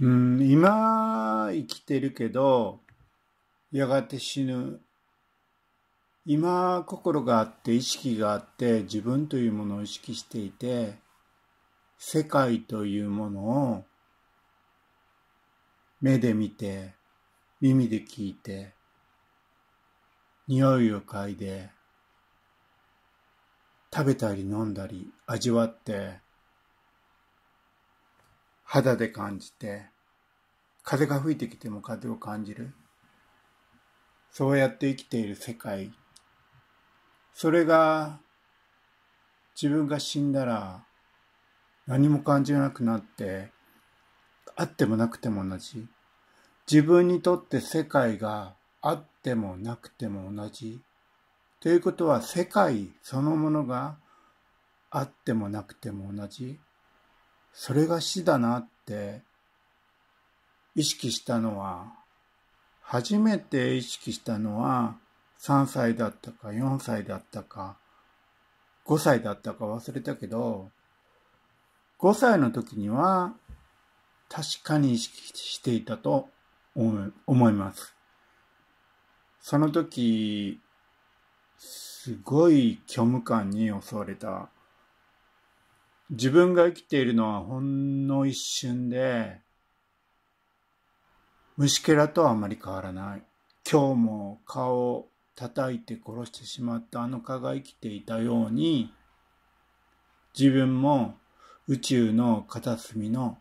うん、今生きてるけど、やがて死ぬ。今心があって意識があって自分というものを意識していて、世界というものを目で見て、耳で聞いて、匂いを嗅いで、食べたり飲んだり味わって、肌で感じて、風が吹いてきても風を感じる。そうやって生きている世界。それが、自分が死んだら、何も感じなくなって、あってもなくても同じ。自分にとって世界があってもなくても同じ。ということは世界そのものがあってもなくても同じ。それが死だなって意識したのは、初めて意識したのは、3歳だったか4歳だったか、5歳だったか忘れたけど、5歳の時には確かに意識していたと思います。その時、すごい虚無感に襲われた自分が生きているのはほんの一瞬で、虫けらとはあまり変わらない。今日も顔を叩いて殺してしまったあの蚊が生きていたように、自分も宇宙の片隅の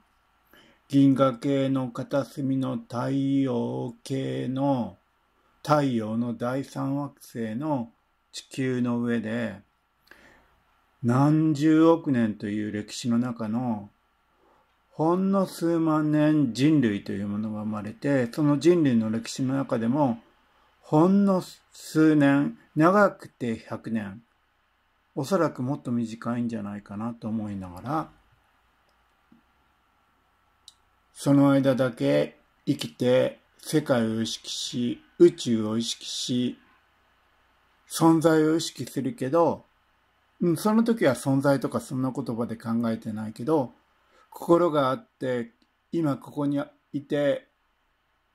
銀河系の片隅の太陽系の太陽の第三惑星の地球の上で何十億年という歴史の中のほんの数万年人類というものが生まれてその人類の歴史の中でもほんの数年長くて100年おそらくもっと短いんじゃないかなと思いながらその間だけ生きて世界を意識し宇宙を意識し存在を意識するけどうん、その時は存在とかそんな言葉で考えてないけど、心があって、今ここにいて、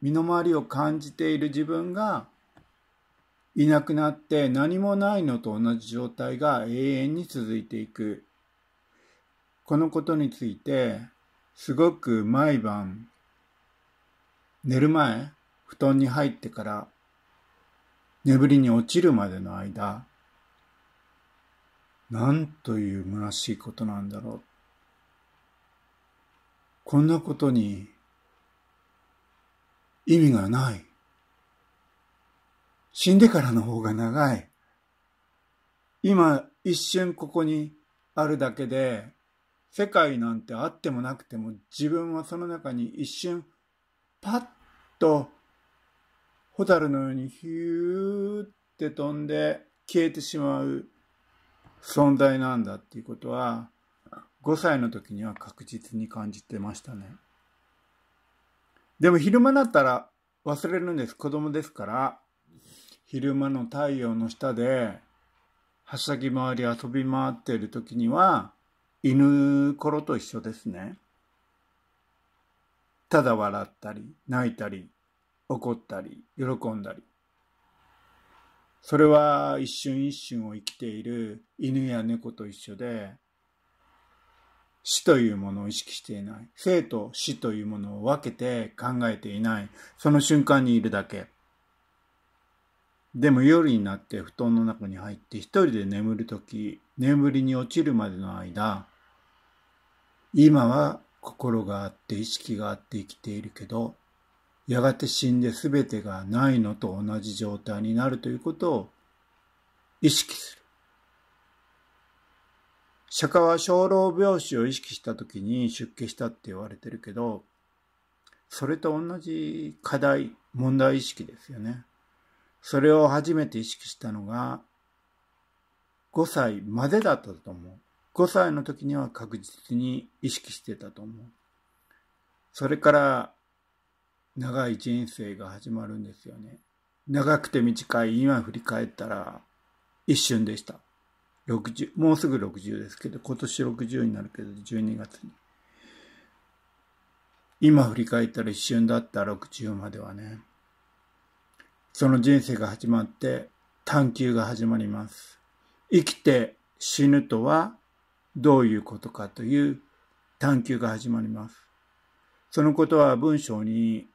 身の回りを感じている自分が、いなくなって何もないのと同じ状態が永遠に続いていく。このことについて、すごく毎晩、寝る前、布団に入ってから、眠りに落ちるまでの間、なんという虚しいことなんだろう。こんなことに意味がない。死んでからの方が長い。今一瞬ここにあるだけで、世界なんてあってもなくても自分はその中に一瞬パッと蛍のようにヒューって飛んで消えてしまう存在なんだっていうことは、5歳の時には確実に感じてましたね。でも昼間だったら忘れるんです。子供ですから。昼間の太陽の下で、はしゃぎ回り遊び回っている時には、犬頃と一緒ですね。ただ笑ったり、泣いたり、怒ったり、喜んだり。それは一瞬一瞬を生きている犬や猫と一緒で、死というものを意識していない。生と死というものを分けて考えていない。その瞬間にいるだけ。でも夜になって布団の中に入って一人で眠るとき、眠りに落ちるまでの間、今は心があって意識があって生きているけど、やがて死んで全てがないのと同じ状態になるということを意識する。釈迦は小老病死を意識した時に出家したって言われてるけど、それと同じ課題、問題意識ですよね。それを初めて意識したのが、5歳までだったと思う。5歳の時には確実に意識してたと思う。それから長い人生が始まるんですよね。長くて短い、今振り返ったら一瞬でした。60、もうすぐ60ですけど、今年60になるけど、12月に。今振り返ったら一瞬だった60まではね。その人生が始まって、探求が始まります。生きて死ぬとはどういうことかという探求が始まります。そのことは文章に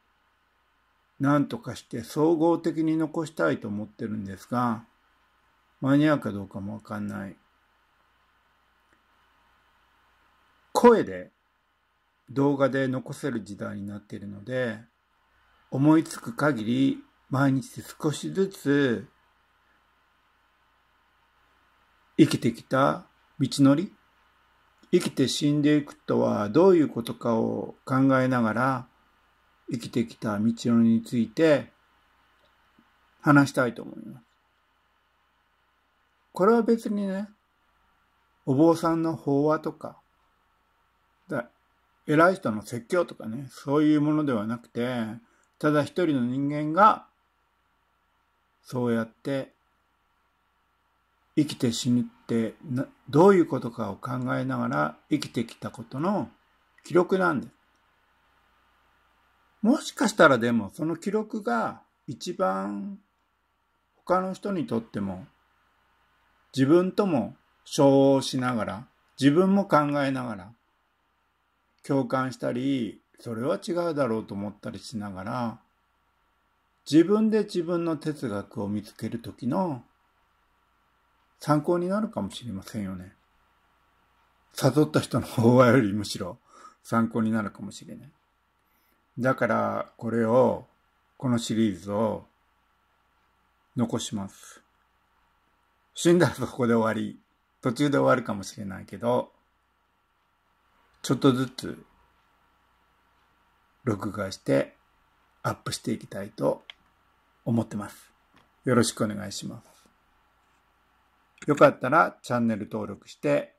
何とかして総合的に残したいと思ってるんですが、間に合うかどうかもわかんない。声で動画で残せる時代になっているので、思いつく限り毎日少しずつ生きてきた道のり生きて死んでいくとはどういうことかを考えながら生きてきた道のりについて話したいと思います。これは別にね、お坊さんの法話とか、だ偉い人の説教とかね、そういうものではなくて、ただ一人の人間が、そうやって生きて死ぬってどういうことかを考えながら生きてきたことの記録なんです。もしかしたらでもその記録が一番他の人にとっても自分とも照応しながら自分も考えながら共感したりそれは違うだろうと思ったりしながら自分で自分の哲学を見つける時の参考になるかもしれませんよね。誘った人の方はよりむしろ参考になるかもしれない。だからこれを、このシリーズを残します。死んだらそこで終わり、途中で終わるかもしれないけど、ちょっとずつ録画してアップしていきたいと思ってます。よろしくお願いします。よかったらチャンネル登録して、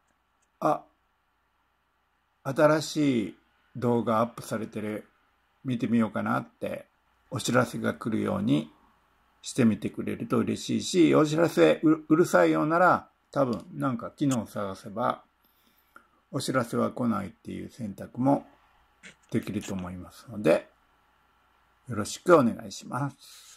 あ、新しい動画アップされてる見てみようかなってお知らせが来るようにしてみてくれると嬉しいし、お知らせうるさいようなら多分なんか機能を探せばお知らせは来ないっていう選択もできると思いますので、よろしくお願いします。